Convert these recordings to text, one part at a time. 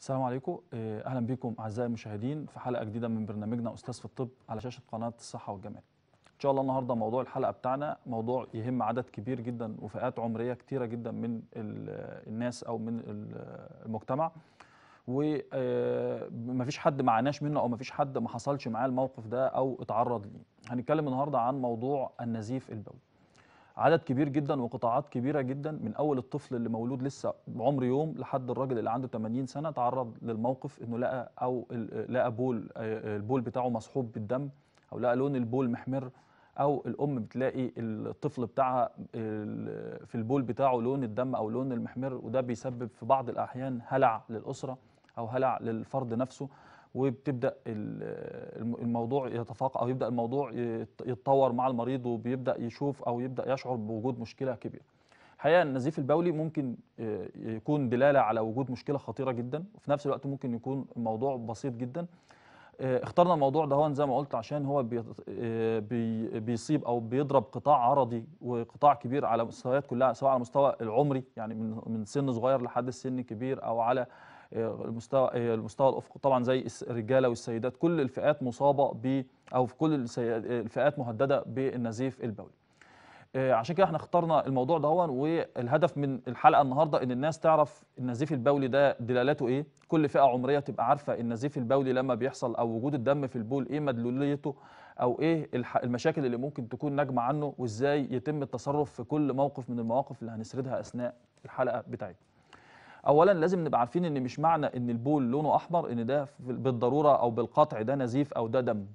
السلام عليكم آه، اهلا بكم اعزائي المشاهدين في حلقه جديده من برنامجنا استاذ في الطب على شاشه قناه الصحه والجمال ان شاء الله النهارده موضوع الحلقه بتاعنا موضوع يهم عدد كبير جدا وفئات عمريه كثيره جدا من الناس او من المجتمع ومفيش آه، حد ما عاناش منه او مفيش حد ما حصلش معاه الموقف ده او اتعرض ليه هنتكلم النهارده عن موضوع النزيف البولي عدد كبير جدا وقطاعات كبيره جدا من اول الطفل اللي مولود لسه عمر يوم لحد الراجل اللي عنده 80 سنه تعرض للموقف انه لقى او لقى بول البول بتاعه مصحوب بالدم او لقى لون البول محمر او الام بتلاقي الطفل بتاعها في البول بتاعه لون الدم او لون المحمر وده بيسبب في بعض الاحيان هلع للاسره او هلع للفرد نفسه وبتبدا الموضوع يتفاق او يبدا الموضوع يتطور مع المريض وبيبدا يشوف او يبدا يشعر بوجود مشكله كبيره الحقيقه النزيف البولي ممكن آه، يكون دلاله على وجود مشكله خطيره جدا وفي نفس الوقت ممكن يكون الموضوع بسيط جدا آه، اخترنا الموضوع ده زي ما قلت عشان هو آه، بيصيب او بيضرب قطاع عرضي وقطاع كبير على مستويات كلها سواء على المستوى العمري يعني من من سن صغير لحد السن كبير او على آه، المستوى المستوى الافقي طبعا زي الرجاله والسيدات كل الفئات مصابه ب او في كل الفئات مهدده بالنزيف البولي. آه، عشان كده احنا اخترنا الموضوع ده والهدف من الحلقه النهارده ان الناس تعرف النزيف البولي ده دلالاته ايه كل فئه عمريه تبقى عارفه النزيف البولي لما بيحصل او وجود الدم في البول ايه مدلوليته او ايه المشاكل اللي ممكن تكون ناجمه عنه وازاي يتم التصرف في كل موقف من المواقف اللي هنسردها اثناء الحلقه بتاعتنا اولا لازم نبقى عارفين ان مش معنى ان البول لونه احمر ان ده بالضروره او بالقطع ده نزيف او ده دم لان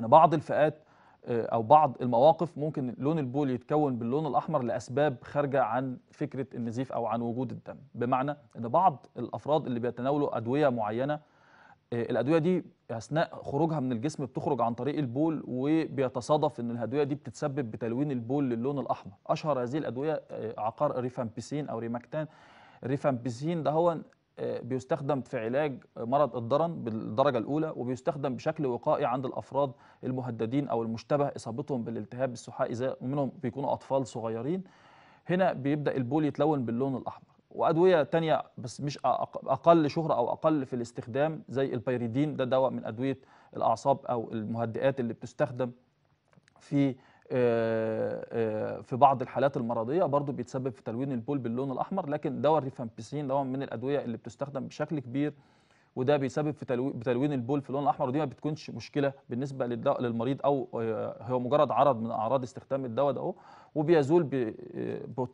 يعني بعض الفئات آه، او بعض المواقف ممكن لون البول يتكون باللون الاحمر لاسباب خارجه عن فكره النزيف او عن وجود الدم بمعنى ان بعض الافراد اللي بيتناولوا ادويه معينه آه، الادويه دي اثناء خروجها من الجسم بتخرج عن طريق البول وبيتصادف ان الادويه دي بتتسبب بتلوين البول للون الاحمر اشهر هذه الادويه آه، عقار ريفامبيسين او ريماكتان ريفامبيسين ده هو آه، بيستخدم في علاج مرض الضرن بالدرجة الأولى وبيستخدم بشكل وقائي عند الأفراد المهددين أو المشتبه إصابتهم بالالتهاب السحائي زي منهم بيكونوا أطفال صغيرين هنا بيبدأ البول يتلون باللون الأحمر وأدوية تانية بس مش أقل شهرة أو أقل في الاستخدام زي البيريدين ده دواء من أدوية الأعصاب أو المهدئات اللي بتستخدم في آه، آه، في بعض الحالات المرضيه برضو بيتسبب في تلوين البول باللون الاحمر لكن دواء الريفامبيسين ده من الادويه اللي بتستخدم بشكل كبير وده بيسبب في تلوين البول في اللون الاحمر ودي ما بتكونش مشكله بالنسبه للمريض او آه، هو مجرد عرض من اعراض استخدام الدواء ده وبيزول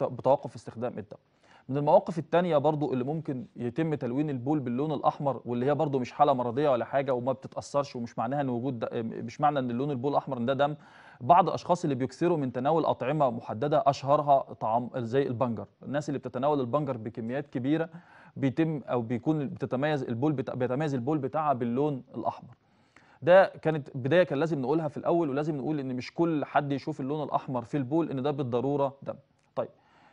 بتوقف استخدام الدواء من المواقف الثانيه برضو اللي ممكن يتم تلوين البول باللون الاحمر واللي هي برضو مش حاله مرضيه ولا حاجه وما بتتاثرش ومش معناها ان وجود مش معنى ان اللون البول الاحمر ان ده دم بعض الاشخاص اللي بيكثروا من تناول اطعمه محدده اشهرها طعام زي البنجر الناس اللي بتتناول البنجر بكميات كبيره بيتم او بيكون بتتميز البول بتا... بيتميز البول بتاعها باللون الاحمر ده كانت بدايه كان لازم نقولها في الاول ولازم نقول ان مش كل حد يشوف اللون الاحمر في البول ان ده بالضروره دم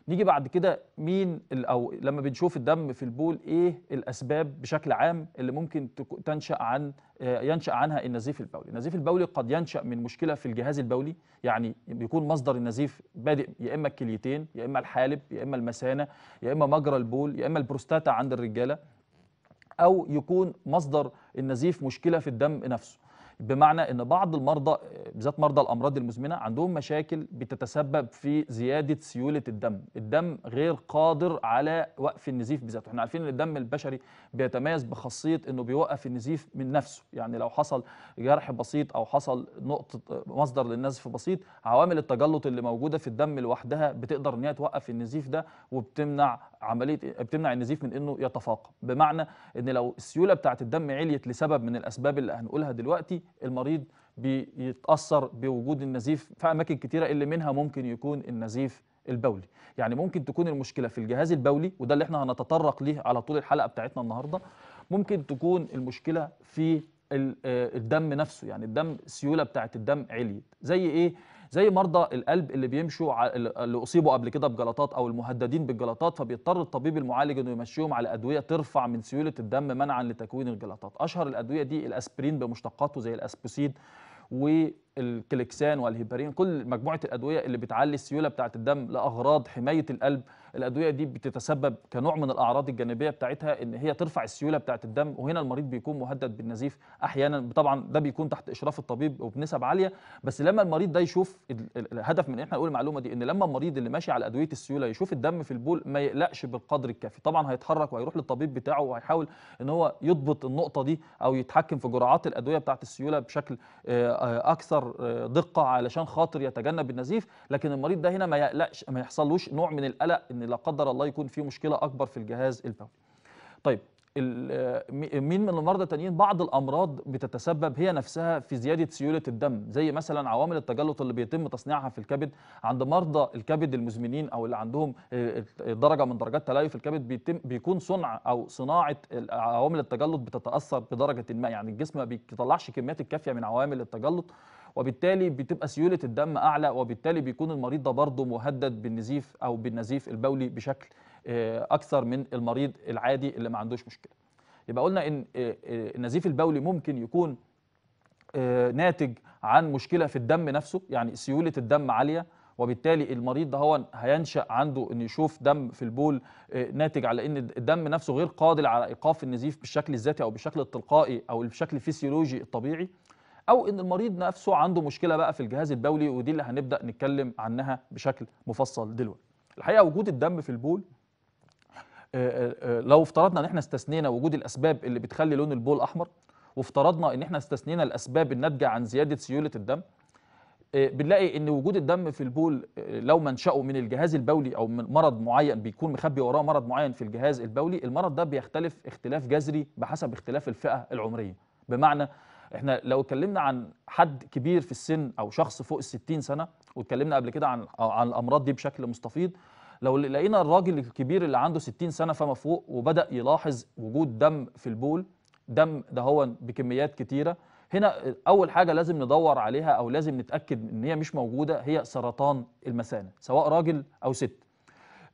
نيجي بعد كده مين او لما بنشوف الدم في البول ايه الاسباب بشكل عام اللي ممكن تنشا عن آه، ينشا عنها النزيف البولي النزيف البولي قد ينشا من مشكله في الجهاز البولي يعني بيكون مصدر النزيف بادئ يا اما الكليتين يا اما الحالب يا اما المثانه يا اما مجرى البول يا اما البروستاتا عند الرجاله او يكون مصدر النزيف مشكله في الدم نفسه بمعنى ان بعض المرضى بالذات مرضى الامراض المزمنه عندهم مشاكل بتتسبب في زياده سيوله الدم الدم غير قادر على وقف النزيف بذاته احنا عارفين ان الدم البشري بيتميز بخاصيه انه بيوقف النزيف من نفسه يعني لو حصل جرح بسيط او حصل نقطه مصدر للنزف بسيط عوامل التجلط اللي موجوده في الدم لوحدها بتقدر ان هي توقف النزيف ده وبتمنع عمليه بتمنع النزيف من انه يتفاقم بمعنى ان لو السيوله بتاعت الدم عليت لسبب من الاسباب اللي هنقولها دلوقتي المريض بيتأثر بوجود النزيف في أماكن كتيرة اللي منها ممكن يكون النزيف البولي يعني ممكن تكون المشكلة في الجهاز البولي وده اللي احنا هنتطرق ليه على طول الحلقة بتاعتنا النهاردة ممكن تكون المشكلة في آه، الدم نفسه يعني الدم السيولة بتاعت الدم عليت زي ايه زي مرضى القلب اللي بيمشوا اللي اصيبوا قبل كده بجلطات او المهددين بالجلطات فبيضطر الطبيب المعالج انه يمشيهم على ادويه ترفع من سيوله الدم منعا لتكوين الجلطات اشهر الادويه دي الاسبرين بمشتقاته زي الاسبوسيد الكليكسان والهيبارين كل مجموعه الادويه اللي بتعلي السيوله بتاعه الدم لاغراض حمايه القلب الادويه دي بتتسبب كنوع من الاعراض الجانبيه بتاعتها ان هي ترفع السيوله بتاعه الدم وهنا المريض بيكون مهدد بالنزيف احيانا طبعا ده بيكون تحت اشراف الطبيب وبنسب عاليه بس لما المريض ده يشوف الهدف من ان احنا نقول المعلومه دي ان لما المريض اللي ماشي على ادويه السيوله يشوف الدم في البول ما يقلقش بالقدر الكافي طبعا هيتحرك وهيروح للطبيب بتاعه وهيحاول ان هو يضبط النقطه دي او يتحكم في جرعات الادويه بتاعه السيوله بشكل آه، آه، اكثر دقه علشان خاطر يتجنب النزيف لكن المريض ده هنا ما يقلقش ما يحصلوش نوع من القلق ان لا قدر الله يكون في مشكله اكبر في الجهاز البولي طيب مين من المرضى التانيين بعض الامراض بتتسبب هي نفسها في زياده سيوله الدم زي مثلا عوامل التجلط اللي بيتم تصنيعها في الكبد عند مرضى الكبد المزمنين او اللي عندهم درجه من درجات تلايف الكبد بيتم بيكون صنع او صناعه عوامل التجلط بتتاثر بدرجه ما يعني الجسم ما بيطلعش كميات الكافيه من عوامل التجلط وبالتالي بتبقى سيوله الدم اعلى وبالتالي بيكون المريض ده برضه مهدد بالنزيف او بالنزيف البولي بشكل آه، اكثر من المريض العادي اللي ما عندوش مشكله يبقى قلنا ان آه، آه، النزيف البولي ممكن يكون ناتج عن مشكله في الدم نفسه يعني سيوله الدم عاليه وبالتالي المريض ده هو هينشا عنده ان يشوف دم في البول ناتج على ان الدم نفسه غير قادر على ايقاف النزيف بالشكل الذاتي او بالشكل التلقائي او بالشكل الفسيولوجي الطبيعي او ان المريض نفسه عنده مشكله بقى في الجهاز البولي ودي اللي هنبدا نتكلم عنها بشكل مفصل دلوقتي الحقيقه وجود الدم في البول آه، آه، آه، لو افترضنا ان احنا استثنينا وجود الاسباب اللي بتخلي لون البول احمر وافترضنا ان احنا استثنينا الاسباب الناتجه عن زياده سيوله الدم بنلاقي ان وجود الدم في البول لو منشأه من الجهاز البولي او من مرض معين بيكون مخبي وراه مرض معين في الجهاز البولي المرض ده بيختلف اختلاف جذري بحسب اختلاف الفئه العمريه بمعنى احنا لو اتكلمنا عن حد كبير في السن او شخص فوق ال 60 سنه واتكلمنا قبل كده عن عن الامراض دي بشكل مستفيض لو لقينا الراجل الكبير اللي عنده 60 سنه فما فوق وبدا يلاحظ وجود دم في البول دم ده هو بكميات كتيره هنا اول حاجه لازم ندور عليها او لازم نتاكد ان هي مش موجوده هي سرطان المثانه سواء راجل او ست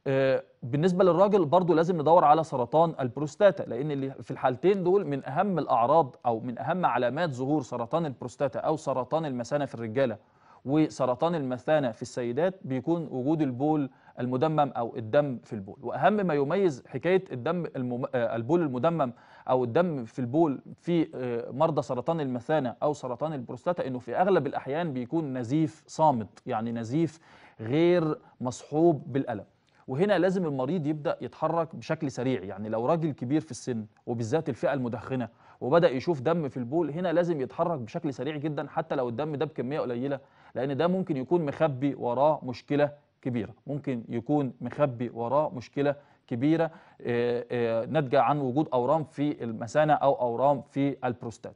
آه، بالنسبه للراجل برضو لازم ندور على سرطان البروستاتا لان في الحالتين دول من اهم الاعراض او من اهم علامات ظهور سرطان البروستاتا او سرطان المثانه في الرجاله وسرطان المثانه في السيدات بيكون وجود البول المدمم او الدم في البول واهم ما يميز حكايه الدم المم... آه، البول المدمم او الدم في البول في آه، مرضى سرطان المثانه او سرطان البروستاتا انه في اغلب الاحيان بيكون نزيف صامت يعني نزيف غير مصحوب بالالم وهنا لازم المريض يبدا يتحرك بشكل سريع يعني لو راجل كبير في السن وبالذات الفئه المدخنه وبدا يشوف دم في البول هنا لازم يتحرك بشكل سريع جدا حتى لو الدم ده بكميه قليله لان ده ممكن يكون مخبي وراه مشكله كبيره ممكن يكون مخبي وراه مشكله كبيره آه، آه، ناتجه عن وجود اورام في المثانه او اورام في البروستات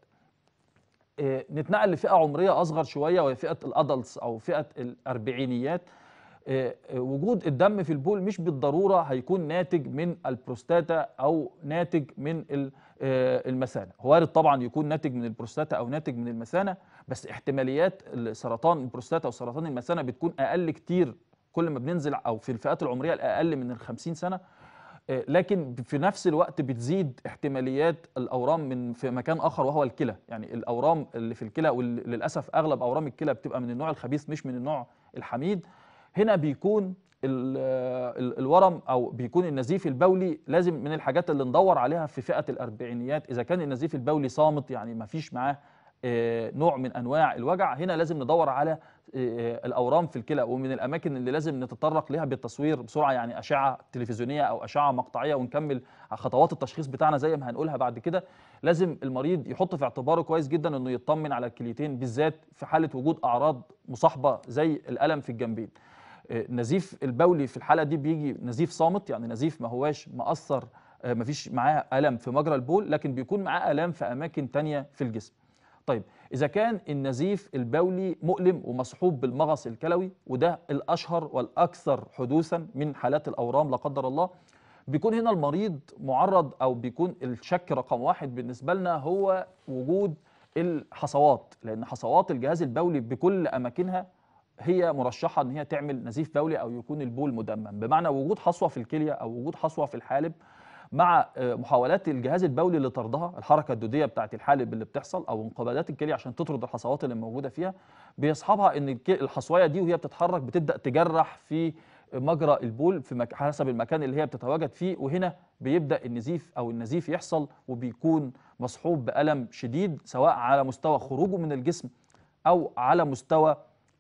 آه، نتنقل لفئه عمريه اصغر شويه وهي فئه الادلتس او فئه الاربعينيات آه، آه، وجود الدم في البول مش بالضروره هيكون ناتج من البروستاتا او ناتج من آه، المثانه هو وارد طبعا يكون ناتج من البروستاتا او ناتج من المثانه بس احتماليات سرطان البروستاتا وسرطان المثانه بتكون اقل كتير كل ما بننزل او في الفئات العمريه الاقل من ال 50 سنه لكن في نفس الوقت بتزيد احتماليات الاورام من في مكان اخر وهو الكلى يعني الاورام اللي في الكلى وللاسف اغلب اورام الكلى بتبقى من النوع الخبيث مش من النوع الحميد هنا بيكون الورم او بيكون النزيف البولي لازم من الحاجات اللي ندور عليها في فئه الاربعينيات اذا كان النزيف البولي صامت يعني ما فيش معاه آه، نوع من انواع الوجع هنا لازم ندور على آه، آه، الاورام في الكلى ومن الاماكن اللي لازم نتطرق ليها بالتصوير بسرعه يعني اشعه تلفزيونيه او اشعه مقطعيه ونكمل خطوات التشخيص بتاعنا زي ما هنقولها بعد كده لازم المريض يحط في اعتباره كويس جدا انه يطمن على الكليتين بالذات في حاله وجود اعراض مصاحبه زي الالم في الجنبين نزيف البولي في الحاله دي بيجي نزيف صامت يعني نزيف ما هواش مأثر آه، ما فيش معاه الم في مجرى البول لكن بيكون معاه الام في اماكن تانية في الجسم طيب اذا كان النزيف البولي مؤلم ومصحوب بالمغص الكلوي وده الاشهر والاكثر حدوثا من حالات الاورام لا قدر الله بيكون هنا المريض معرض او بيكون الشك رقم واحد بالنسبه لنا هو وجود الحصوات لان حصوات الجهاز البولي بكل اماكنها هي مرشحه ان هي تعمل نزيف بولي او يكون البول مدمم بمعنى وجود حصوه في الكليه او وجود حصوه في الحالب مع آه، محاولات الجهاز البولي لطردها الحركه الدوديه بتاعت الحالب اللي بتحصل او انقباضات الكليه عشان تطرد الحصوات اللي موجوده فيها بيصحبها ان الحصويه دي وهي بتتحرك بتبدا تجرح في مجرى البول في حسب المكان اللي هي بتتواجد فيه وهنا بيبدا النزيف او النزيف يحصل وبيكون مصحوب بالم شديد سواء على مستوى خروجه من الجسم او على مستوى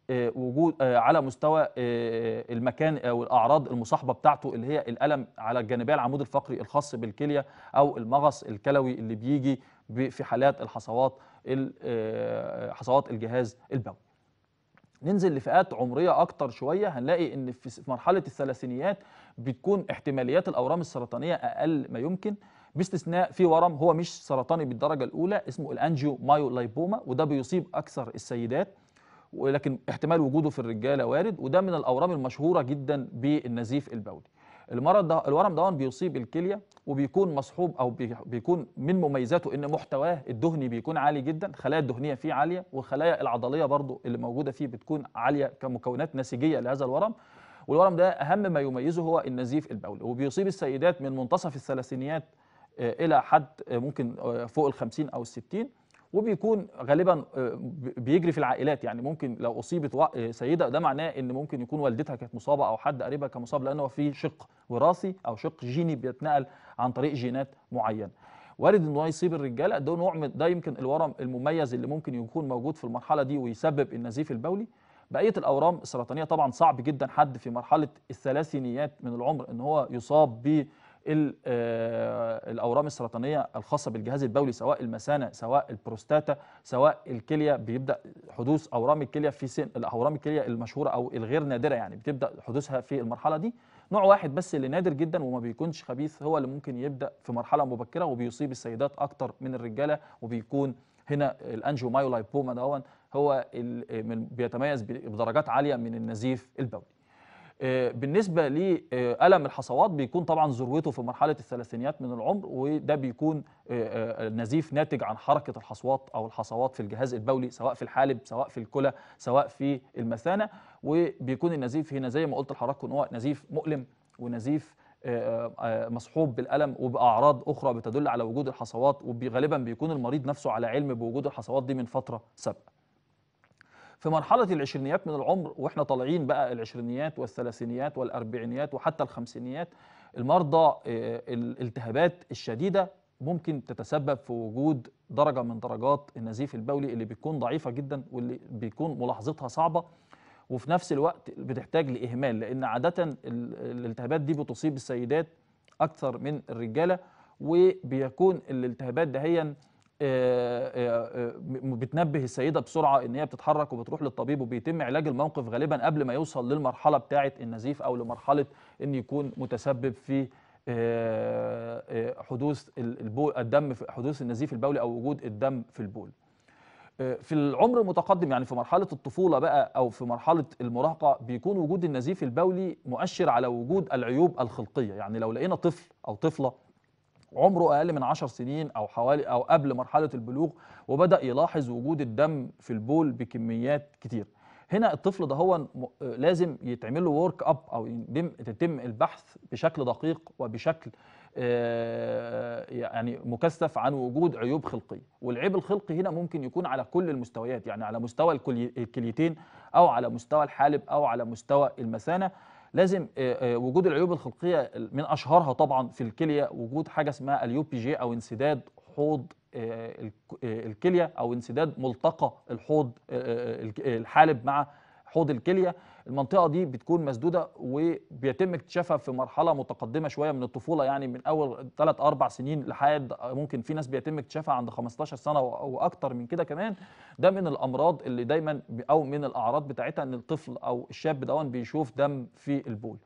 آه، وجود آه، على مستوى آه، المكان او الاعراض المصاحبه بتاعته اللي هي الالم على الجانبيه العمود الفقري الخاص بالكليه او المغص الكلوي اللي بيجي في حالات الحصوات حصوات الجهاز البول ننزل لفئات عمريه اكتر شويه هنلاقي ان في مرحله الثلاثينيات بتكون احتماليات الاورام السرطانيه اقل ما يمكن باستثناء في ورم هو مش سرطاني بالدرجه الاولى اسمه الانجيو مايو لايبوما وده بيصيب اكثر السيدات ولكن احتمال وجوده في الرجاله وارد وده من الاورام المشهوره جدا بالنزيف البولي المرض ده الورم ده بيصيب الكليه وبيكون مصحوب او بيكون من مميزاته ان محتواه الدهني بيكون عالي جدا الخلايا الدهنيه فيه عاليه والخلايا العضليه برضو اللي موجوده فيه بتكون عاليه كمكونات نسيجيه لهذا الورم والورم ده اهم ما يميزه هو النزيف البولي وبيصيب السيدات من منتصف الثلاثينيات آه، الى حد آه، ممكن آه، فوق ال 50 او ال 60 وبيكون غالبا آه، بيجري في العائلات يعني ممكن لو اصيبت آه، سيده ده معناه ان ممكن يكون والدتها كانت مصابه او حد قريبها كان مصاب لانه في شق وراثي او شق جيني بيتنقل عن طريق جينات معينه وارد انه يصيب الرجاله ده نوع من ده يمكن الورم المميز اللي ممكن يكون موجود في المرحله دي ويسبب النزيف البولي بقيه الاورام السرطانيه طبعا صعب جدا حد في مرحله الثلاثينيات من العمر ان هو يصاب ب آه، الاورام السرطانيه الخاصه بالجهاز البولي سواء المثانه سواء البروستاتا سواء الكليه بيبدا حدوث اورام الكليه في سن اورام الكليه المشهوره او الغير نادره يعني بتبدا حدوثها في المرحله دي نوع واحد بس اللي نادر جدا وما بيكونش خبيث هو اللي ممكن يبدا في مرحله مبكره وبيصيب السيدات اكتر من الرجاله وبيكون هنا الانجيو مايولايبوما دون هو آه، بيتميز بدرجات عاليه من النزيف البولي آه، بالنسبه لالم الحصوات بيكون طبعا ذروته في مرحله الثلاثينيات من العمر وده بيكون آه، آه، نزيف ناتج عن حركه الحصوات او الحصوات في الجهاز البولي سواء في الحالب سواء في الكلى سواء في المثانه وبيكون النزيف هنا زي ما قلت لحضراتكم هو نزيف مؤلم ونزيف مصحوب بالالم وباعراض اخرى بتدل على وجود الحصوات وغالبا بيكون المريض نفسه على علم بوجود الحصوات دي من فتره سابقه في مرحله العشرينيات من العمر واحنا طالعين بقى العشرينيات والثلاثينيات والاربعينيات وحتى الخمسينيات المرضى آه، الالتهابات الشديده ممكن تتسبب في وجود درجه من درجات النزيف البولي اللي بيكون ضعيفه جدا واللي بيكون ملاحظتها صعبه وفي نفس الوقت بتحتاج لاهمال لان عاده الالتهابات دي بتصيب السيدات اكثر من الرجاله وبيكون الالتهابات دهيا آه، آه، آه، بتنبه السيده بسرعه ان هي بتتحرك وبتروح للطبيب وبيتم علاج الموقف غالبا قبل ما يوصل للمرحله بتاعه النزيف او لمرحله ان يكون متسبب في حدوث الدم في حدوث النزيف البولي او وجود الدم في البول في العمر المتقدم يعني في مرحله الطفوله بقى او في مرحله المراهقه بيكون وجود النزيف البولي مؤشر على وجود العيوب الخلقيه يعني لو لقينا طفل او طفله عمره اقل من 10 سنين او حوالي او قبل مرحله البلوغ وبدا يلاحظ وجود الدم في البول بكميات كتير هنا الطفل ده هو لازم يتعمل له ورك اب او يتم البحث بشكل دقيق وبشكل آه، يعني مكثف عن وجود عيوب خلقيه والعيب الخلقي هنا ممكن يكون على كل المستويات يعني على مستوى الكليتين او على مستوى الحالب او على مستوى المثانه لازم آه، آه، وجود العيوب الخلقيه من اشهرها طبعا في الكليه وجود حاجه اسمها اليو بي جي او انسداد حوض آه، الكليه او انسداد ملتقى الحوض الحالب مع حوض الكليه المنطقه دي بتكون مسدوده وبيتم اكتشافها في مرحله متقدمه شويه من الطفوله يعني من اول 3 أربع سنين لحد ممكن في ناس بيتم اكتشافها عند 15 سنه او اكتر من كده كمان ده من الامراض اللي دايما او من الاعراض بتاعتها ان الطفل او الشاب دون بيشوف دم في البول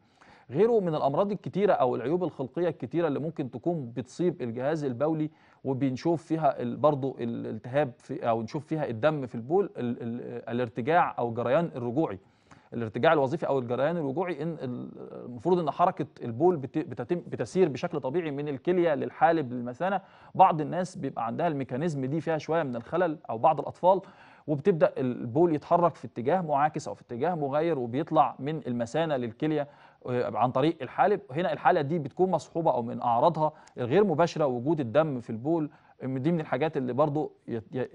غيره من الامراض الكتيره او العيوب الخلقيه الكتيره اللي ممكن تكون بتصيب الجهاز البولي وبنشوف فيها برضه الالتهاب في او نشوف فيها الدم في البول الارتجاع او جريان الرجوعي الارتجاع الوظيفي او الجريان الوجوعي ان المفروض ان حركه البول بتتم بتسير بشكل طبيعي من الكليه للحالب للمثانه بعض الناس بيبقى عندها الميكانيزم دي فيها شويه من الخلل او بعض الاطفال وبتبدا البول يتحرك في اتجاه معاكس او في اتجاه مغاير وبيطلع من المثانه للكليه آه، عن طريق الحالب هنا الحاله دي بتكون مصحوبه او من اعراضها الغير مباشره وجود الدم في البول دي من الحاجات اللي برضو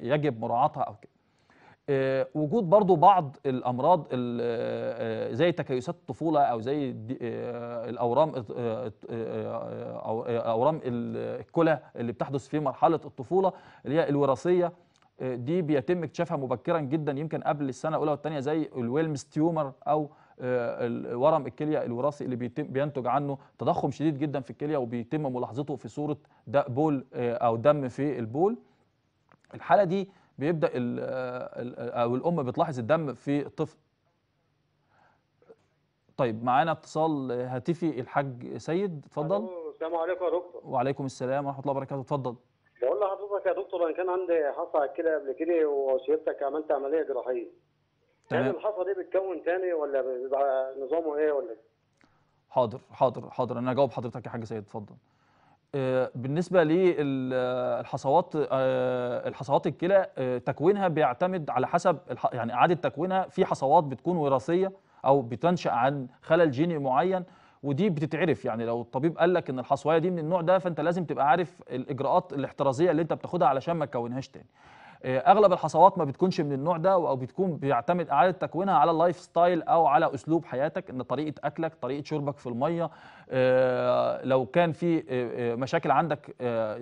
يجب مراعاتها او كده آه، وجود برضو بعض الامراض آه، آه، زي تكيسات الطفوله او زي الاورام او اورام الكلى اللي بتحدث في مرحله الطفوله اللي هي الوراثيه دي بيتم اكتشافها مبكرا جدا يمكن قبل السنه الاولى والثانيه زي الويلمز تيومر او ورم الكليه الوراثي اللي بيتم بينتج عنه تضخم شديد جدا في الكليه وبيتم ملاحظته في صوره بول او دم في البول الحاله دي بيبدا او الام بتلاحظ الدم في الطفل طيب معانا اتصال هاتفي الحاج سيد اتفضل السلام عليكم يا دكتور وعليكم السلام ورحمه الله وبركاته اتفضل بقول لحضرتك يا دكتور انا كان عندي حصى كده قبل كده وسيادتك عملت عمليه جراحيه تمام هل الحصى دي بتكون تاني ولا بيبقى نظامه ايه ولا إيه؟ حاضر حاضر حاضر انا هجاوب حضرتك يا حاج سيد اتفضل آه، بالنسبه للحصوات آه، الحصوات الكلى آه، تكوينها بيعتمد على حسب يعني اعاده تكوينها في حصوات بتكون وراثيه او بتنشا عن خلل جيني معين ودي بتتعرف يعني لو الطبيب قال لك ان الحصوايه دي من النوع ده فانت لازم تبقى عارف الاجراءات الاحترازيه اللي انت بتاخدها علشان ما تكونهاش تاني آه، اغلب الحصوات ما بتكونش من النوع ده او بتكون بيعتمد اعاده تكوينها على اللايف ستايل او على اسلوب حياتك ان طريقه اكلك طريقه شربك في الميه آه، لو كان في آه، مشاكل عندك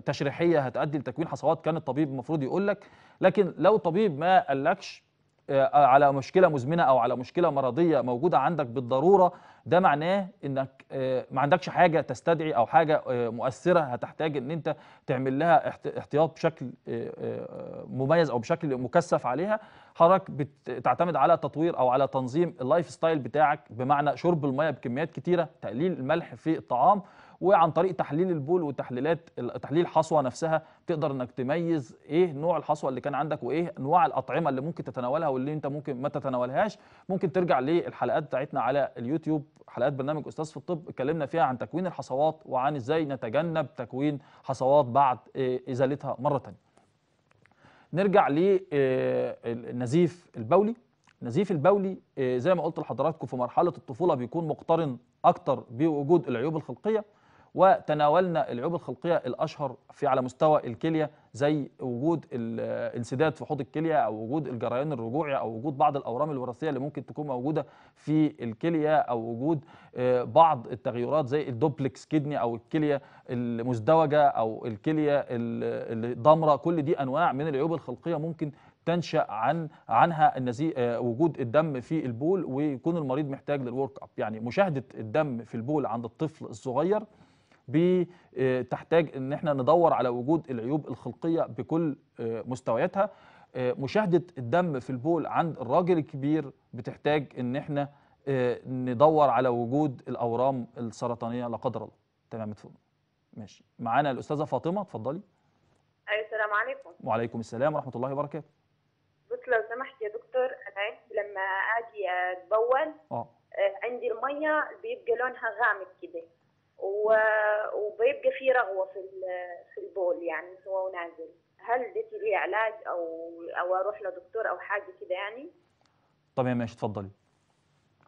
تشريحيه هتؤدي لتكوين حصوات كان الطبيب المفروض يقول لك لكن لو طبيب ما قالكش آه، على مشكله مزمنه او على مشكله مرضيه موجوده عندك بالضروره ده معناه انك آه، ما عندكش حاجه تستدعي او حاجه آه، مؤثره هتحتاج ان انت تعمل لها احتياط بشكل مميز او بشكل مكثف عليها حضرتك بتعتمد على تطوير او على تنظيم اللايف ستايل بتاعك بمعنى شرب الميه بكميات كتيره تقليل الملح في الطعام وعن طريق تحليل البول وتحليلات تحليل الحصوه نفسها تقدر انك تميز ايه نوع الحصوه اللي كان عندك وايه انواع الاطعمه اللي ممكن تتناولها واللي انت ممكن ما تتناولهاش ممكن ترجع للحلقات بتاعتنا على اليوتيوب حلقات برنامج استاذ في الطب اتكلمنا فيها عن تكوين الحصوات وعن ازاي نتجنب تكوين حصوات بعد آه، ازالتها مره ثانيه نرجع للنزيف آه، البولي النزيف البولي آه، زي ما قلت لحضراتكم في مرحله الطفوله بيكون مقترن اكتر بوجود العيوب الخلقيه وتناولنا العيوب الخلقيه الاشهر في على مستوى الكليه زي وجود الانسداد في حوض الكليه او وجود الجريان الرجوعي او وجود بعض الاورام الوراثيه اللي ممكن تكون موجوده في الكليه او وجود آه، بعض التغيرات زي الدوبلكس كدني او الكليه المزدوجه او الكليه الضمره كل دي انواع من العيوب الخلقيه ممكن تنشا عن عنها النزي آه، وجود الدم في البول ويكون المريض محتاج للورك اب يعني مشاهده الدم في البول عند الطفل الصغير بتحتاج آه، ان احنا ندور على وجود العيوب الخلقيه بكل آه، مستوياتها آه، مشاهده الدم في البول عند الراجل الكبير بتحتاج ان احنا ندور على وجود الاورام السرطانيه لا قدر الله تمام اتفضل ماشي معانا الاستاذه فاطمه اتفضلي ايوه السلام عليكم وعليكم السلام ورحمه الله وبركاته بص لو سمحت يا دكتور انا لما اجي اتبول اه عندي الميه بيبقى لونها غامق كده وبيبقى في رغوه في في البول يعني هو نازل هل دي لي علاج او او اروح لدكتور او حاجه كده يعني يا ماشي اتفضلي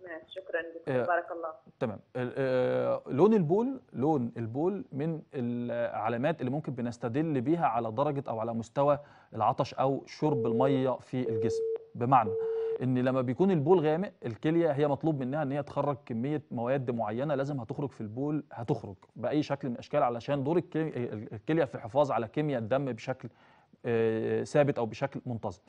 ماشي شكرا دكتور آه، بارك الله تمام آه، لون البول لون البول من العلامات اللي ممكن بنستدل بيها على درجه او على مستوى العطش او شرب الميه في الجسم بمعنى ان لما بيكون البول غامق الكليه هي مطلوب منها ان هي تخرج كميه مواد معينه لازم هتخرج في البول هتخرج باي شكل من الاشكال علشان دور الكليه في الحفاظ على كيمياء الدم بشكل آه، ثابت او بشكل منتظم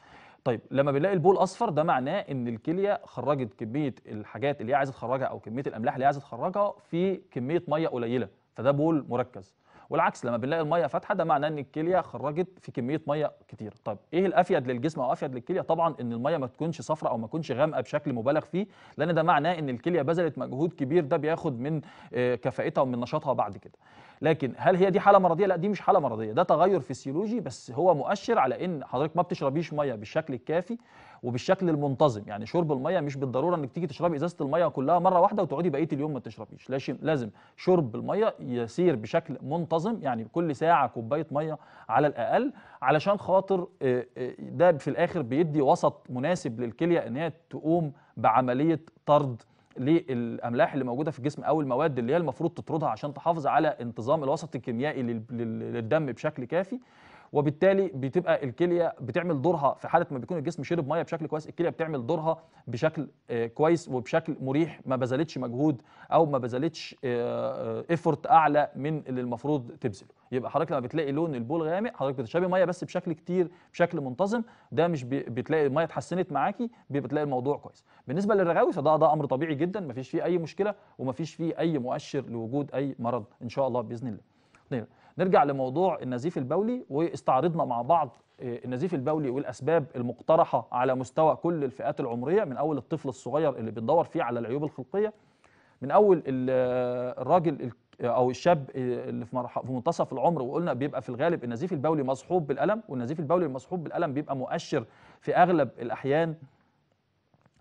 طيب لما بنلاقي البول اصفر ده معناه ان الكليه خرجت كميه الحاجات اللي هي عايزه تخرجها او كميه الاملاح اللي هي عايزه تخرجها في كميه ميه قليله فده بول مركز والعكس لما بنلاقي الميه فاتحه ده معناه ان الكليه خرجت في كميه ميه كتير طيب ايه الافيد للجسم او افيد للكليه طبعا ان الميه ما تكونش صفراء او ما تكونش غامقه بشكل مبالغ فيه لان ده معناه ان الكليه بذلت مجهود كبير ده بياخد من آه، كفائتها ومن نشاطها بعد كده لكن هل هي دي حاله مرضيه لا دي مش حاله مرضيه ده تغير فسيولوجي بس هو مؤشر على ان حضرتك ما بتشربيش ميه بالشكل الكافي وبالشكل المنتظم يعني شرب الميه مش بالضروره انك تيجي تشربي ازازه الميه كلها مره واحده وتقعدي بقيه اليوم ما تشربيش لازم شرب الميه يسير بشكل منتظم يعني كل ساعه كوبايه ميه على الاقل علشان خاطر آه، آه، ده في الاخر بيدي وسط مناسب للكليه ان هي تقوم بعمليه طرد للاملاح اللي موجوده في الجسم او المواد اللي هي المفروض تطردها عشان تحافظ على انتظام الوسط الكيميائي للدم بشكل كافي وبالتالي بتبقى الكليه بتعمل دورها في حاله ما بيكون الجسم شرب ميه بشكل كويس الكليه بتعمل دورها بشكل آه، كويس وبشكل مريح ما بذلتش مجهود او ما بذلتش ايفورت آه، آه، اعلى من اللي المفروض تبذله يبقى حضرتك لما بتلاقي لون البول غامق حضرتك بتشربي ميه بس بشكل كتير بشكل منتظم ده مش بتلاقي الميه اتحسنت معاكي بتلاقي الموضوع كويس بالنسبه للرغاوي فده ده امر طبيعي جدا ما فيش فيه اي مشكله وما فيش فيه اي مؤشر لوجود اي مرض ان شاء الله باذن الله طيب، نرجع لموضوع النزيف البولي واستعرضنا مع بعض آه، النزيف البولي والاسباب المقترحه على مستوى كل الفئات العمريه من اول الطفل الصغير اللي بندور فيه على العيوب الخلقيه من اول آه، الراجل آه، او الشاب اللي في, منتصف العمر وقلنا بيبقى في الغالب النزيف البولي مصحوب بالالم والنزيف البولي المصحوب بالالم بيبقى مؤشر في اغلب الاحيان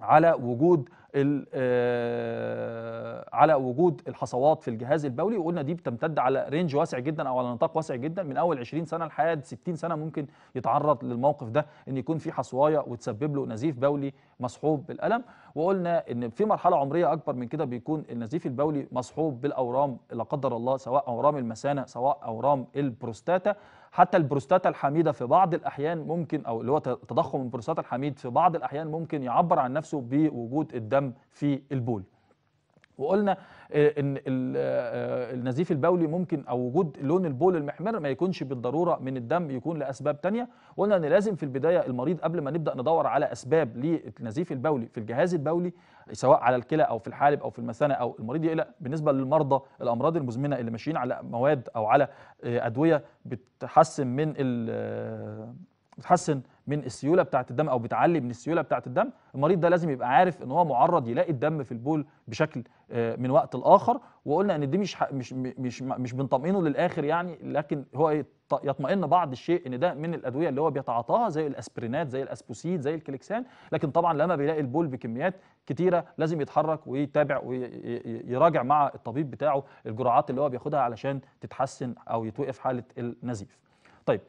على وجود آه، على وجود الحصوات في الجهاز البولي وقلنا دي بتمتد على رينج واسع جدا او على نطاق واسع جدا من اول 20 سنه لحد 60 سنه ممكن يتعرض للموقف ده ان يكون في حصوايه وتسبب له نزيف بولي مصحوب بالالم وقلنا ان في مرحله عمريه اكبر من كده بيكون النزيف البولي مصحوب بالاورام لا قدر الله سواء اورام المثانه سواء اورام البروستاتا حتى البروستاتا الحميده في بعض الاحيان ممكن او اللي هو تضخم البروستاتا الحميد في بعض الاحيان ممكن يعبر عن نفسه بوجود الدم في البول وقلنا آه، ان آه، النزيف البولي ممكن او وجود لون البول المحمر ما يكونش بالضروره من الدم يكون لاسباب تانية وقلنا ان لازم في البدايه المريض قبل ما نبدا ندور على اسباب للنزيف البولي في الجهاز البولي سواء على الكلى او في الحالب او في المثانه او المريض يقلق بالنسبه للمرضى الامراض المزمنه اللي ماشيين على مواد او على آه، ادويه بتحسن من بتحسن من السيوله بتاعه الدم او بتعلي من السيوله بتاعه الدم المريض ده لازم يبقى عارف ان هو معرض يلاقي الدم في البول بشكل آه، من وقت لاخر وقلنا ان دي مش مش مش مش بنطمئنه للاخر يعني لكن هو يطمئن بعض الشيء ان ده من الادويه اللي هو بيتعاطاها زي الاسبرينات زي الاسبوسيد زي الكليكسان لكن طبعا لما بيلاقي البول بكميات كتيره لازم يتحرك ويتابع ويراجع مع الطبيب بتاعه الجرعات اللي هو بياخدها علشان تتحسن او يتوقف حاله النزيف طيب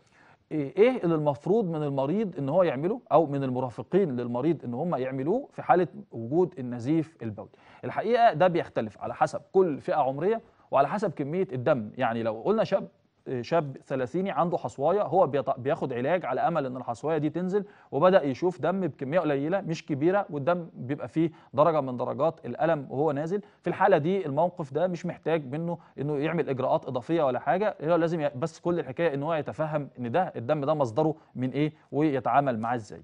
ايه اللي المفروض من المريض ان هو يعمله او من المرافقين للمريض ان هم يعملوه في حاله وجود النزيف البولي الحقيقه ده بيختلف على حسب كل فئه عمريه وعلى حسب كميه الدم يعني لو قلنا شاب شاب ثلاثيني عنده حصوايه هو بياخد علاج على امل ان الحصوايه دي تنزل وبدا يشوف دم بكميه قليله مش كبيره والدم بيبقى فيه درجه من درجات الالم وهو نازل في الحاله دي الموقف ده مش محتاج منه انه يعمل اجراءات اضافيه ولا حاجه هو لازم بس كل الحكايه ان هو يتفهم ان ده الدم ده مصدره من ايه ويتعامل معاه ازاي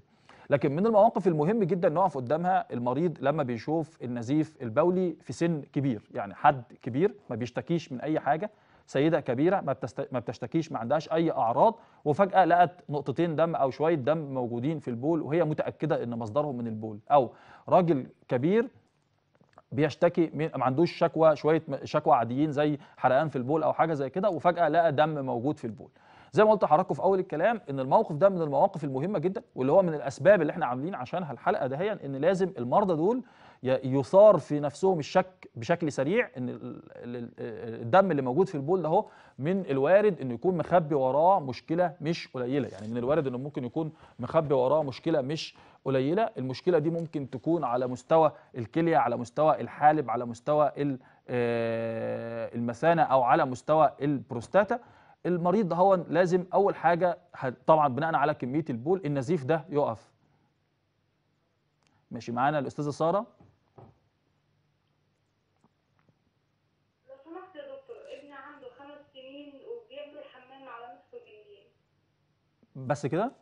لكن من المواقف المهم جدا نقف قدامها المريض لما بيشوف النزيف البولي في سن كبير يعني حد كبير ما بيشتكيش من اي حاجه سيده كبيره ما, بتست... ما بتشتكيش ما عندهاش اي اعراض وفجاه لقت نقطتين دم او شويه دم موجودين في البول وهي متاكده ان مصدرهم من البول او راجل كبير بيشتكي ما عندوش شكوى شويه شكوى عاديين زي حرقان في البول او حاجه زي كده وفجاه لقى دم موجود في البول زي ما قلت لحضراتكم في اول الكلام ان الموقف ده من المواقف المهمه جدا واللي هو من الاسباب اللي احنا عاملين عشانها الحلقه دهيا ان لازم المرضى دول يثار في نفسهم الشك بشكل سريع ان الدم اللي موجود في البول ده هو من الوارد انه يكون مخبي وراه مشكله مش قليله يعني من الوارد انه ممكن يكون مخبي وراه مشكله مش قليله المشكله دي ممكن تكون على مستوى الكليه على مستوى الحالب على مستوى آه، المثانه او على مستوى البروستاتا المريض ده هو لازم اول حاجه طبعا بناء على كميه البول النزيف ده يقف ماشي معانا الاستاذه ساره بس كده؟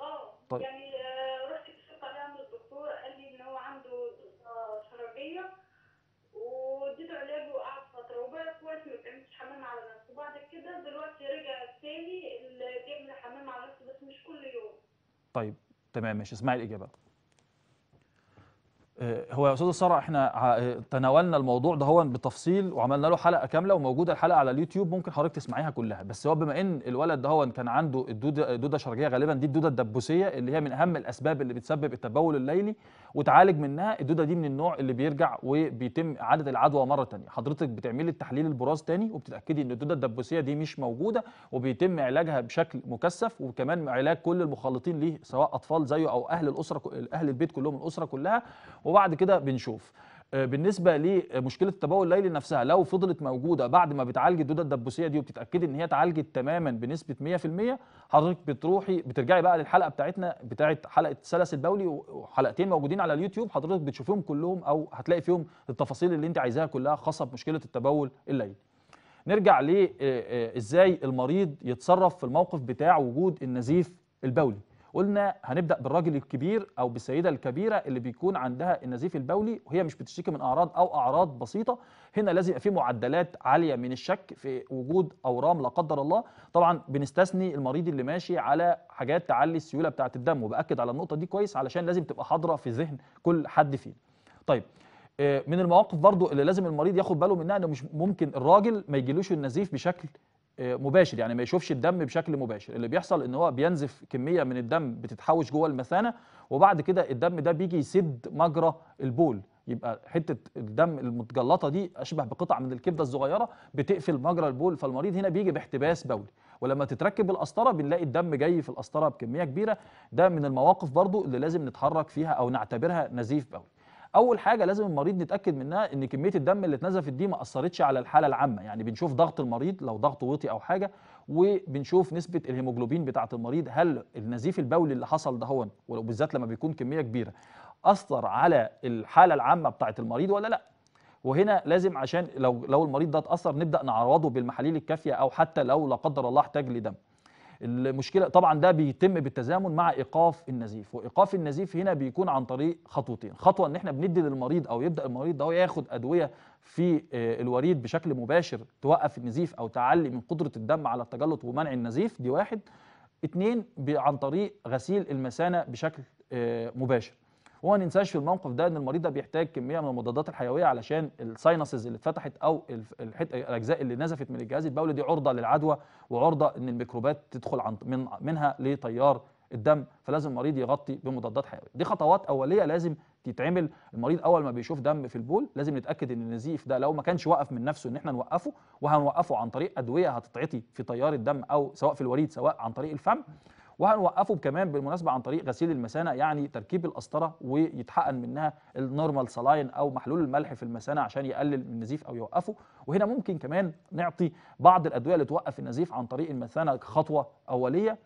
اه طيب يعني آه، رحت بصيت عليها للدكتور قال لي ان هو عنده شرجيه واديته علاج وقعد فتره وبقى كويس ما بيعملش حمام على نفسه وبعد كده دلوقتي رجع تاني اللي بيعمل حمام على نفسه بس مش كل يوم طيب تمام ماشي اسمعي الاجابه هو يا استاذ ساره احنا تناولنا الموضوع ده هو بتفصيل وعملنا له حلقه كامله وموجوده الحلقه على اليوتيوب ممكن حضرتك تسمعيها كلها بس هو بما ان الولد ده هو كان عنده الدوده دوده شرجيه غالبا دي الدوده الدبوسيه اللي هي من اهم الاسباب اللي بتسبب التبول الليلي وتعالج منها الدوده دي من النوع اللي بيرجع وبيتم اعاده العدوى مره ثانيه حضرتك بتعملي التحليل البراز ثاني وبتتاكدي ان الدوده الدبوسيه دي مش موجوده وبيتم علاجها بشكل مكثف وكمان علاج كل المخالطين ليه سواء اطفال زيه او اهل الاسره اهل البيت كلهم الاسره كلها وبعد كده بنشوف آه، بالنسبه لمشكله التبول الليلي نفسها لو فضلت موجوده بعد ما بتعالج الدوده الدبوسيه دي وبتتاكدي ان هي اتعالجت تماما بنسبه 100% حضرتك بتروحي بترجعي بقى للحلقه بتاعتنا بتاعه حلقه سلس البولي وحلقتين موجودين على اليوتيوب حضرتك بتشوفيهم كلهم او هتلاقي فيهم التفاصيل اللي انت عايزاها كلها خاصه بمشكله التبول الليلي نرجع آه، آه، ازاي المريض يتصرف في الموقف بتاع وجود النزيف البولي قلنا هنبدا بالراجل الكبير او بالسيده الكبيره اللي بيكون عندها النزيف البولي وهي مش بتشتكي من اعراض او اعراض بسيطه هنا لازم يبقى في معدلات عاليه من الشك في وجود اورام لا قدر الله طبعا بنستثني المريض اللي ماشي على حاجات تعلي السيوله بتاعه الدم وباكد على النقطه دي كويس علشان لازم تبقى حاضره في ذهن كل حد فينا طيب آه، من المواقف برضو اللي لازم المريض ياخد باله منها انه مش ممكن الراجل ما يجيلوش النزيف بشكل آه، مباشر يعني ما يشوفش الدم بشكل مباشر اللي بيحصل ان هو بينزف كميه من الدم بتتحوش جوه المثانه وبعد كده الدم ده بيجي يسد مجرى البول يبقى حته الدم المتجلطه دي اشبه بقطع من الكبده الصغيره بتقفل مجرى البول فالمريض هنا بيجي باحتباس بولي ولما تتركب القسطره بنلاقي الدم جاي في القسطره بكميه كبيره ده من المواقف برضو اللي لازم نتحرك فيها او نعتبرها نزيف بولي اول حاجه لازم المريض نتاكد منها ان كميه الدم اللي اتنزفت دي ما اثرتش على الحاله العامه يعني بنشوف ضغط المريض لو ضغطه وطي او حاجه وبنشوف نسبه الهيموجلوبين بتاعه المريض هل النزيف البولي اللي حصل ده هون وبالذات لما بيكون كميه كبيره اثر على الحاله العامه بتاعه المريض ولا لا وهنا لازم عشان لو لو المريض ده اتاثر نبدا نعرضه بالمحاليل الكافيه او حتى لو لا قدر الله احتاج لدم المشكله طبعا ده بيتم بالتزامن مع ايقاف النزيف وايقاف النزيف هنا بيكون عن طريق خطوتين خطوه ان احنا بندي للمريض او يبدا المريض ده ياخد ادويه في آه، الوريد بشكل مباشر توقف النزيف او تعلي من قدره الدم على التجلط ومنع النزيف دي واحد اتنين عن طريق غسيل المثانه بشكل آه، مباشر وما ننساش في الموقف ده ان المريض ده بيحتاج كميه من المضادات الحيويه علشان الساينسز اللي اتفتحت او الاجزاء اللي نزفت من الجهاز البولي دي عرضه للعدوى وعرضه ان الميكروبات تدخل عن من منها لتيار الدم فلازم المريض يغطي بمضادات حيويه دي خطوات اوليه لازم تتعمل المريض اول ما بيشوف دم في البول لازم نتاكد ان النزيف ده لو ما كانش وقف من نفسه ان احنا نوقفه وهنوقفه عن طريق ادويه هتتعطي في تيار الدم او سواء في الوريد سواء عن طريق الفم وهنوقفه كمان بالمناسبه عن طريق غسيل المثانه يعني تركيب القسطره ويتحقن منها النورمال سلاين او محلول الملح في المثانه عشان يقلل من النزيف او يوقفه وهنا ممكن كمان نعطي بعض الادويه اللي توقف النزيف عن طريق المثانه خطوه اوليه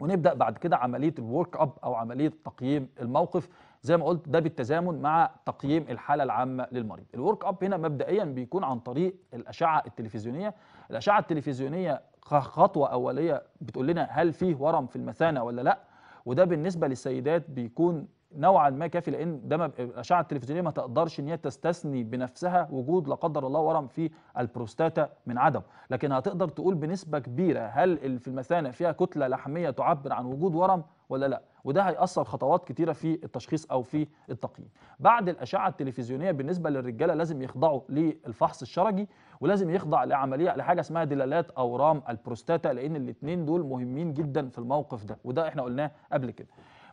ونبدا بعد كده عمليه الورك اب او عمليه تقييم الموقف زي ما قلت ده بالتزامن مع تقييم الحاله العامه للمريض الورك اب هنا مبدئيا بيكون عن طريق الاشعه التلفزيونيه الاشعه التلفزيونيه خطوه اوليه بتقول لنا هل فيه ورم في المثانه ولا لا وده بالنسبه للسيدات بيكون نوعا ما كافي لان ده الاشعه التلفزيونيه ما تقدرش ان هي تستثني بنفسها وجود لا قدر الله ورم في البروستاتا من عدم لكن هتقدر تقول بنسبه كبيره هل في المثانه فيها كتله لحميه تعبر عن وجود ورم ولا لا وده هيأثر خطوات كتيرة في التشخيص أو في التقييم بعد الأشعة التلفزيونية بالنسبة للرجالة لازم يخضعوا للفحص الشرجي ولازم يخضع لعملية لحاجة اسمها دلالات أورام البروستاتا لأن الاتنين دول مهمين جدا في الموقف ده وده احنا قلناه قبل كده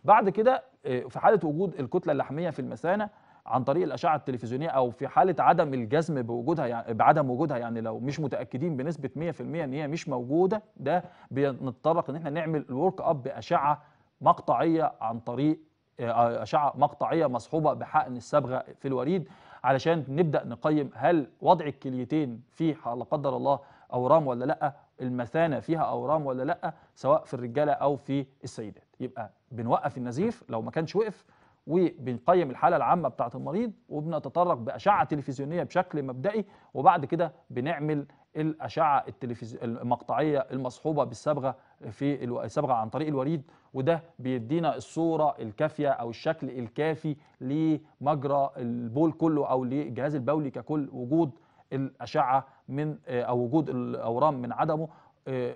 بعد كده آه، في حالة وجود الكتلة اللحمية في المثانة عن طريق الأشعة التلفزيونية أو في حالة عدم الجزم بوجودها يعني بعدم وجودها يعني لو مش متأكدين بنسبة 100% إن هي مش موجودة ده بنتطرق إن احنا نعمل الورك أب بأشعة مقطعيه عن طريق آه، اشعه مقطعيه مصحوبه بحقن الصبغه في الوريد علشان نبدا نقيم هل وضع الكليتين في لا قدر الله اورام ولا لا المثانه فيها اورام ولا لا سواء في الرجاله او في السيدات يبقى بنوقف النزيف لو ما كانش وقف وبنقيم الحاله العامه بتاعه المريض وبنتطرق باشعه تلفزيونيه بشكل مبدئي وبعد كده بنعمل الاشعه التلفز... المقطعيه المصحوبه بالصبغه في الصبغه عن طريق الوريد وده بيدينا الصوره الكافيه او الشكل الكافي لمجرى البول كله او للجهاز البولي ككل وجود الاشعه من او وجود الاورام من عدمه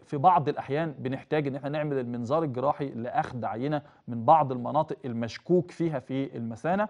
في بعض الاحيان بنحتاج ان احنا نعمل المنظار الجراحي لاخذ عينه من بعض المناطق المشكوك فيها في المثانه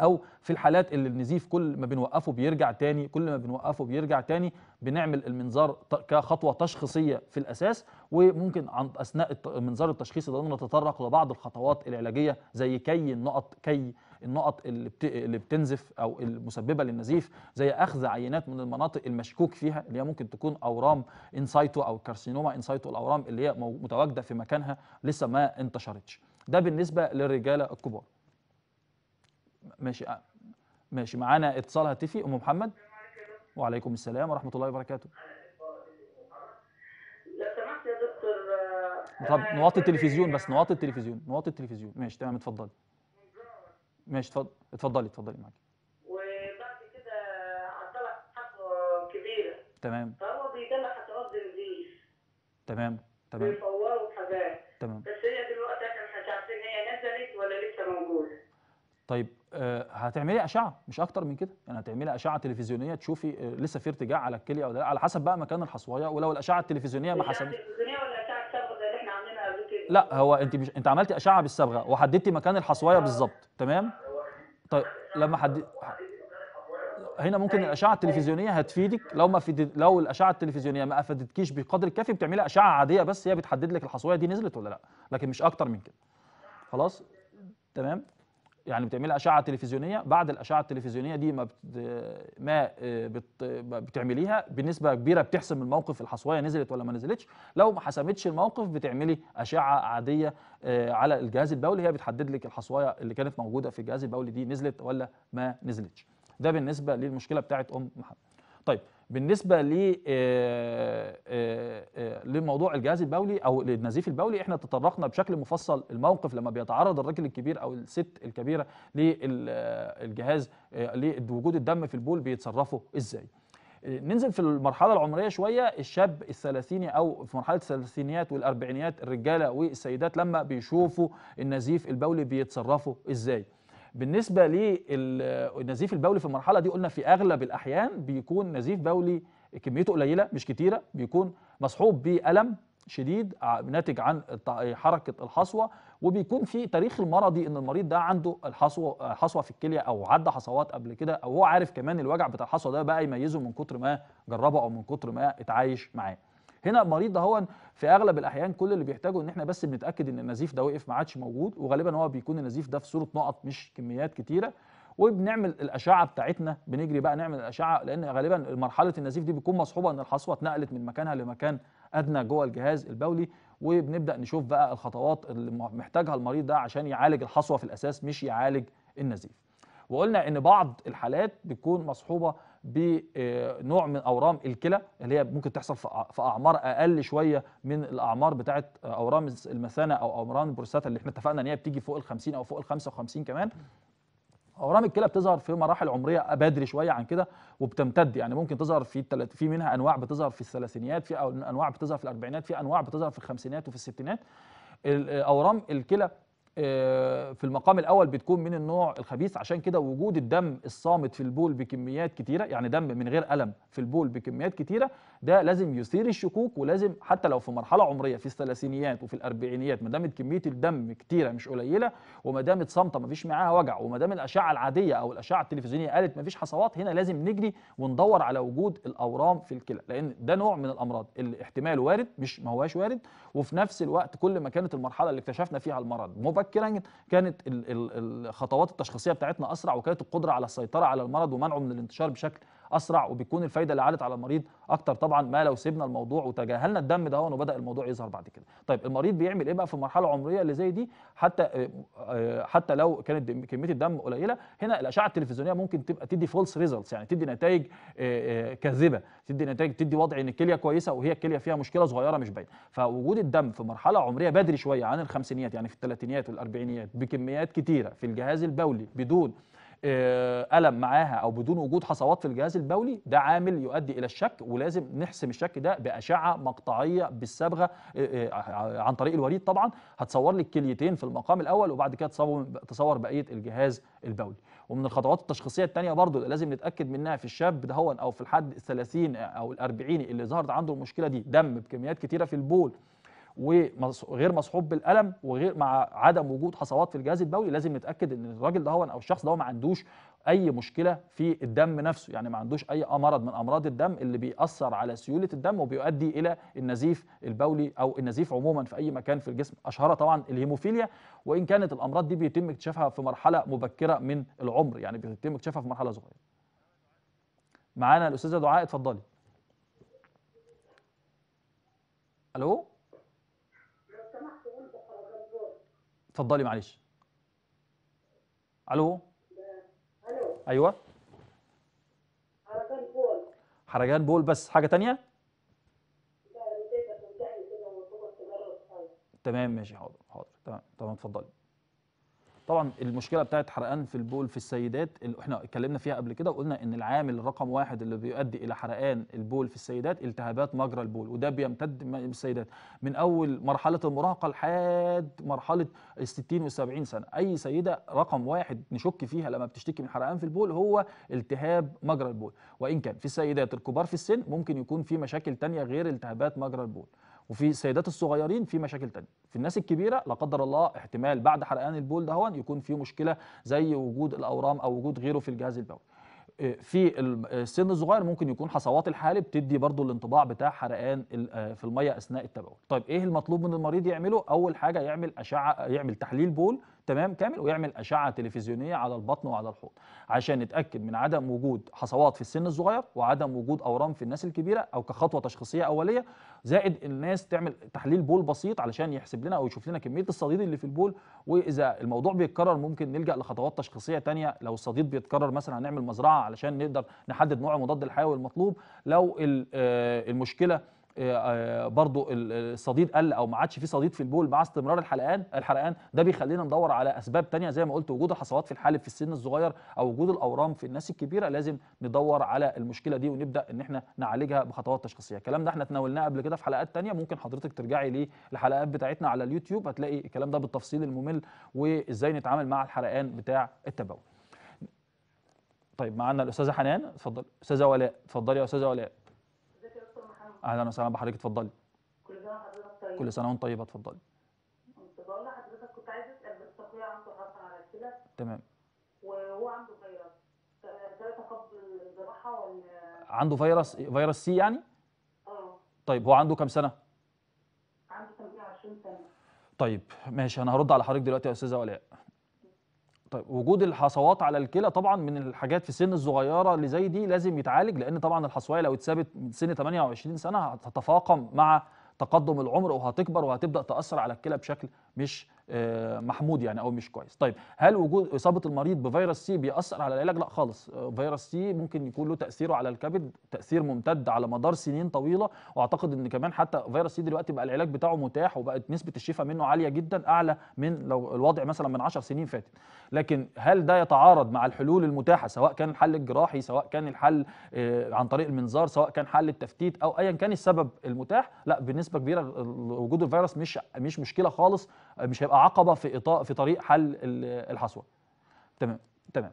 او في الحالات اللي النزيف كل ما بنوقفه بيرجع تاني كل ما بنوقفه بيرجع تاني بنعمل المنظار كخطوه تشخيصيه في الاساس وممكن عن اثناء المنظار التشخيصي ده نتطرق لبعض الخطوات العلاجيه زي كي النقط كي النقط اللي, اللي بتنزف او المسببه للنزيف زي اخذ عينات من المناطق المشكوك فيها اللي هي ممكن تكون اورام انسايتو او كارسينوما انسايتو الاورام اللي هي متواجده في مكانها لسه ما انتشرتش ده بالنسبه للرجاله الكبار ماشي آه، ماشي معانا اتصال هاتفي ام محمد وعليكم السلام ورحمه الله وبركاته يا دكتور آه، طب نوطي التلفزيون بس نوطي التلفزيون نوطي التلفزيون ماشي تمام اتفضلي ماشي اتفضلي اتفضلي اتفضلي معاكي وبعد كده عضله حقه كبيره تمام فهو بيدلع خطوات بنزيل تمام تمام بيصوروا حاجات تمام بس هي دلوقتي احنا مش عارفين هي نزلت ولا لسه موجوده طيب آه، هتعملي اشعه مش اكتر من كده يعني هتعملي اشعه تلفزيونيه تشوفي آه، لسه في ارتجاع على الكليه ولا لا على حسب بقى مكان الحصويه ولو الاشعه التلفزيونيه ما حسبتش لا هو انت مش انت عملتي اشعه بالصبغه وحددتي مكان الحصويه بالظبط تمام طيب لما حد هنا ممكن طيب. الاشعه التلفزيونيه هتفيدك لو ما فيد... لو الاشعه التلفزيونيه ما افادتكيش بالقدر الكافي بتعملي اشعه عاديه بس هي بتحدد لك الحصويه دي نزلت ولا لا لكن مش اكتر من كده خلاص تمام يعني بتعملي اشعه تلفزيونيه بعد الاشعه التلفزيونيه دي ما آه، ما بتعمليها بنسبه كبيره بتحسم الموقف الحصويه نزلت ولا ما نزلتش لو ما حسمتش الموقف بتعملي اشعه عاديه آه، على الجهاز البولي هي بتحدد لك الحصويه اللي كانت موجوده في الجهاز البولي دي نزلت ولا ما نزلتش ده بالنسبه للمشكله بتاعه ام محمد طيب بالنسبه ل آه، آه، آه، لموضوع الجهاز البولي او للنزيف البولي احنا تطرقنا بشكل مفصل الموقف لما بيتعرض الراجل الكبير او الست الكبيره للجهاز لوجود الدم في البول بيتصرفوا ازاي ننزل في المرحله العمريه شويه الشاب الثلاثيني او في مرحله الثلاثينيات والاربعينيات الرجاله والسيدات لما بيشوفوا النزيف البولي بيتصرفوا ازاي بالنسبه للنزيف البولي في المرحله دي قلنا في اغلب الاحيان بيكون نزيف بولي كميته قليله مش كتيره بيكون مصحوب بالم شديد ناتج عن حركه الحصوه وبيكون في تاريخ المرضي ان المريض ده عنده الحصوه حصوه في الكليه او عدى حصوات قبل كده او هو عارف كمان الوجع بتاع الحصوه ده بقى يميزه من كتر ما جربه او من كتر ما اتعايش معاه هنا المريض ده هو في اغلب الاحيان كل اللي بيحتاجه ان احنا بس بنتاكد ان النزيف ده وقف ما عادش موجود وغالبا هو بيكون النزيف ده في صوره نقط مش كميات كتيره وبنعمل الاشعه بتاعتنا بنجري بقى نعمل الاشعه لان غالبا مرحله النزيف دي بتكون مصحوبه ان الحصوه اتنقلت من مكانها لمكان ادنى جوه الجهاز البولي وبنبدا نشوف بقى الخطوات اللي محتاجها المريض ده عشان يعالج الحصوه في الاساس مش يعالج النزيف وقلنا ان بعض الحالات بتكون مصحوبه بنوع من اورام الكلى اللي هي ممكن تحصل في اعمار اقل شويه من الاعمار بتاعه اورام المثانه او اورام البروستاتا اللي احنا اتفقنا ان هي بتيجي فوق ال 50 او فوق ال 55 كمان اورام الكلى بتظهر في مراحل عمريه بدري شويه عن كده وبتمتد يعني ممكن تظهر في في منها انواع بتظهر في الثلاثينيات في انواع بتظهر في الاربعينات في انواع بتظهر في الخمسينات وفي الستينات اورام الكلى آه، في المقام الاول بتكون من النوع الخبيث عشان كده وجود الدم الصامت في البول بكميات كتيره يعني دم من غير الم في البول بكميات كتيره ده لازم يثير الشكوك ولازم حتى لو في مرحله عمريه في الثلاثينيات وفي الاربعينيات ما دامت كميه الدم كتيره مش قليله وما دامت صامته ما فيش معاها وجع وما دام الاشعه العاديه او الاشعه التلفزيونيه قالت ما فيش حصوات هنا لازم نجري وندور على وجود الاورام في الكلى لان ده نوع من الامراض اللي احتماله وارد مش ما هواش وارد وفي نفس الوقت كل ما كانت المرحله اللي اكتشفنا فيها المرض مبكرا كانت الخطوات التشخيصيه بتاعتنا اسرع وكانت القدره على السيطره على المرض ومنعه من الانتشار بشكل اسرع وبتكون الفايده اللي عادت على المريض اكتر طبعا ما لو سيبنا الموضوع وتجاهلنا الدم ده وبدا الموضوع يظهر بعد كده طيب المريض بيعمل ايه بقى في المرحله العمريه اللي زي دي حتى آه، آه، حتى لو كانت كميه الدم قليله هنا الاشعه التلفزيونيه ممكن تبقى تدي فولس ريزلتس يعني تدي نتائج آه، كاذبه تدي نتائج تدي وضع ان الكليه كويسه وهي الكليه فيها مشكله صغيره مش باينه فوجود الدم في مرحله عمريه بدري شويه عن الخمسينيات يعني في الثلاثينيات والاربعينيات بكميات كتيره في الجهاز البولي بدون آه، الم معاها او بدون وجود حصوات في الجهاز البولي ده عامل يؤدي الى الشك ولازم نحسم الشك ده باشعه مقطعيه بالصبغه آه، آه، عن طريق الوريد طبعا هتصور لك كليتين في المقام الاول وبعد كده تصور بقيه الجهاز البولي ومن الخطوات التشخيصيه الثانيه برضو اللي لازم نتاكد منها في الشاب دهون او في الحد الثلاثين 30 او ال 40 اللي ظهرت عنده المشكله دي دم بكميات كتيره في البول وغير مصحوب بالالم وغير مع عدم وجود حصوات في الجهاز البولي لازم نتاكد ان الراجل ده او الشخص ده ما عندوش اي مشكله في الدم نفسه يعني ما عندوش اي مرض من امراض الدم اللي بيأثر على سيوله الدم وبيؤدي الى النزيف البولي او النزيف عموما في اي مكان في الجسم اشهرها طبعا الهيموفيليا وان كانت الامراض دي بيتم اكتشافها في مرحله مبكره من العمر يعني بيتم اكتشافها في مرحله صغيره معانا الاستاذه دعاء اتفضلي الو اتفضلي معلش الو الو ايوه حرجان بول حرجان بول بس حاجه تانية تمام ماشي حاضر حاضر تمام تمام اتفضلي طبعا المشكله بتاعت حرقان في البول في السيدات اللي احنا اتكلمنا فيها قبل كده وقلنا ان العامل رقم واحد اللي بيؤدي الى حرقان البول في السيدات التهابات مجرى البول وده بيمتد من السيدات من اول مرحله المراهقه لحد مرحله ال 60 وال 70 سنه اي سيده رقم واحد نشك فيها لما بتشتكي من حرقان في البول هو التهاب مجرى البول وان كان في السيدات الكبار في السن ممكن يكون في مشاكل ثانيه غير التهابات مجرى البول وفي السيدات الصغيرين في مشاكل تانية في الناس الكبيرة لا قدر الله احتمال بعد حرقان البول ده يكون في مشكلة زي وجود الأورام أو وجود غيره في الجهاز البولي آه، في آه، السن الصغير ممكن يكون حصوات الحالب تدي برضو الانطباع بتاع حرقان آه، في الميه اثناء التبول طيب ايه المطلوب من المريض يعمله اول حاجه يعمل اشعه يعمل تحليل بول تمام كامل ويعمل اشعه تلفزيونيه على البطن وعلى الحوض عشان نتاكد من عدم وجود حصوات في السن الصغير وعدم وجود اورام في الناس الكبيره او كخطوه تشخيصيه اوليه زائد الناس تعمل تحليل بول بسيط علشان يحسب لنا او يشوف لنا كميه الصديد اللي في البول واذا الموضوع بيتكرر ممكن نلجا لخطوات تشخيصيه ثانيه لو الصديد بيتكرر مثلا هنعمل مزرعه علشان نقدر نحدد نوع مضاد الحيوي المطلوب لو آه، المشكله آه، برضو الصديد قل او ما عادش في صديد في البول مع استمرار الحلقان الحرقان ده بيخلينا ندور على اسباب تانية زي ما قلت وجود الحصوات في الحالب في السن الصغير او وجود الاورام في الناس الكبيره لازم ندور على المشكله دي ونبدا ان احنا نعالجها بخطوات تشخيصيه الكلام ده احنا تناولناه قبل كده في حلقات تانية ممكن حضرتك ترجعي للحلقات بتاعتنا على اليوتيوب هتلاقي الكلام ده بالتفصيل الممل وازاي نتعامل مع الحرقان بتاع التبول طيب معانا الاستاذه حنان اتفضل استاذه ولاء اتفضلي يا استاذه ولاء اهلا وسهلا بحضرتك اتفضلي كل سنه وحضرتك طيب كل سنه وانت طيبه اتفضلي كنت بقول لحضرتك كنت عايزه اسال بس اخويا عنده حصى على الكلى تمام وهو عنده فيروس ده تقبل الجراحه ولا عنده فيروس فيروس سي يعني؟ اه طيب هو عنده كام سنه؟ عنده 28 سنه طيب ماشي انا هرد على حضرتك دلوقتي يا استاذه ولاء طيب وجود الحصوات على الكلى طبعا من الحاجات في السن الصغيره اللي زي دي لازم يتعالج لان طبعا الحصويه لو اتثبت من سن 28 سنه هتتفاقم مع تقدم العمر وهتكبر وهتبدا تاثر على الكلى بشكل مش آه، محمود يعني او مش كويس طيب هل وجود اصابه المريض بفيروس سي بيأثر على العلاج لا خالص فيروس سي ممكن يكون له تاثيره على الكبد تاثير ممتد على مدار سنين طويله واعتقد ان كمان حتى فيروس سي دلوقتي بقى العلاج بتاعه متاح وبقت نسبه الشفاء منه عاليه جدا اعلى من لو الوضع مثلا من 10 سنين فاتت لكن هل ده يتعارض مع الحلول المتاحه سواء كان الحل الجراحي سواء كان الحل آه، عن طريق المنظار سواء كان حل التفتيت او ايا كان السبب المتاح لا بنسبه كبيره وجود الفيروس مش مش مشكله خالص مش هيبقى عقبه في إطاء في طريق حل الحصوه تمام تمام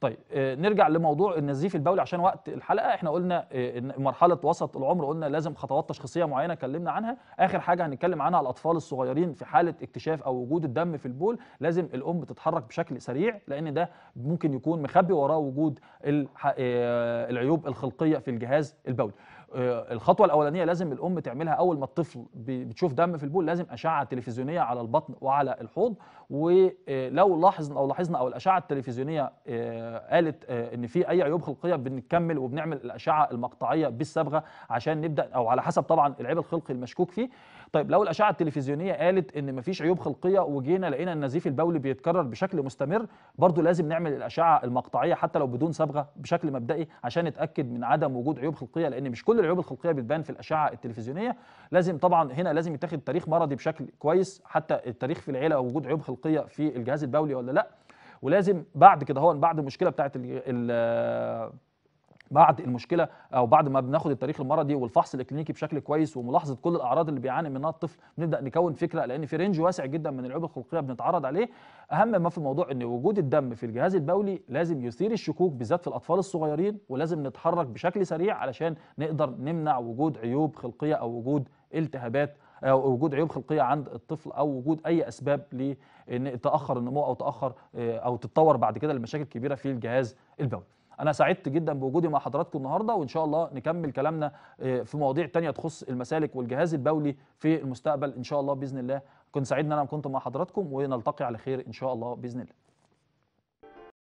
طيب آه، نرجع لموضوع النزيف البولي عشان وقت الحلقه احنا قلنا آه، ان مرحله وسط العمر قلنا لازم خطوات تشخيصيه معينه اتكلمنا عنها اخر حاجه هنتكلم عنها على الاطفال الصغيرين في حاله اكتشاف او وجود الدم في البول لازم الام تتحرك بشكل سريع لان ده ممكن يكون مخبي وراه وجود آه، العيوب الخلقيه في الجهاز البولي آه، الخطوه الاولانيه لازم الام تعملها اول ما الطفل بتشوف دم في البول لازم اشعه تلفزيونيه على البطن وعلى الحوض ولو لاحظنا او لاحظنا او الاشعه التلفزيونيه آه، قالت آه، ان في اي عيوب خلقيه بنكمل وبنعمل الاشعه المقطعيه بالصبغه عشان نبدا او على حسب طبعا العيب الخلقي المشكوك فيه طيب لو الاشعه التلفزيونيه قالت ان مفيش عيوب خلقيه وجينا لقينا النزيف البولي بيتكرر بشكل مستمر برضو لازم نعمل الاشعه المقطعيه حتى لو بدون صبغه بشكل مبدئي عشان نتاكد من عدم وجود عيوب خلقيه لان مش كل العيوب الخلقيه بتبان في الاشعه التلفزيونيه لازم طبعا هنا لازم يتاخد تاريخ مرضي بشكل كويس حتى التاريخ في العيله وجود عيوب خلقيه القيء في الجهاز البولي ولا لا ولازم بعد كده هو بعد المشكله بتاعت ال بعد المشكله او بعد ما بناخد التاريخ المرضي والفحص الاكلينيكي بشكل كويس وملاحظه كل الاعراض اللي بيعاني منها الطفل نبدا نكون فكره لان في رينج واسع جدا من العيوب الخلقيه بنتعرض عليه اهم ما في الموضوع ان وجود الدم في الجهاز البولي لازم يثير الشكوك بالذات في الاطفال الصغيرين ولازم نتحرك بشكل سريع علشان نقدر نمنع وجود عيوب خلقيه او وجود التهابات آه، وجود عيوب خلقيه عند الطفل او وجود اي اسباب لان تاخر النمو او تاخر آه، او تتطور بعد كده لمشاكل كبيره في الجهاز البولي انا سعدت جدا بوجودي مع حضراتكم النهارده وان شاء الله نكمل كلامنا آه، في مواضيع تانية تخص المسالك والجهاز البولي في المستقبل ان شاء الله باذن الله كنت سعيد ان انا كنت مع حضراتكم ونلتقي على خير ان شاء الله باذن الله